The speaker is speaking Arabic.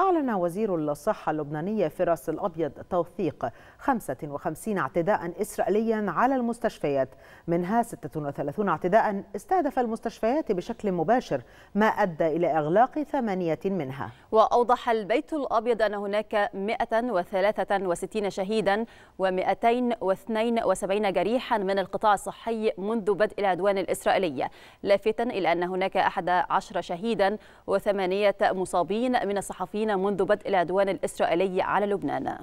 أعلن وزير الصحة اللبنانية فراس الأبيض توثيق 55 اعتداء إسرائيليا على المستشفيات منها 36 اعتداء استهدف المستشفيات بشكل مباشر ما أدى إلى إغلاق ثمانية منها وأوضح البيت الأبيض أن هناك 163 شهيدا و272 جريحا من القطاع الصحي منذ بدء العدوان الإسرائيلي لافتا إلى أن هناك 11 شهيدا وثمانية مصابين من الصحفيين منذ بدء العدوان الإسرائيلي على لبنان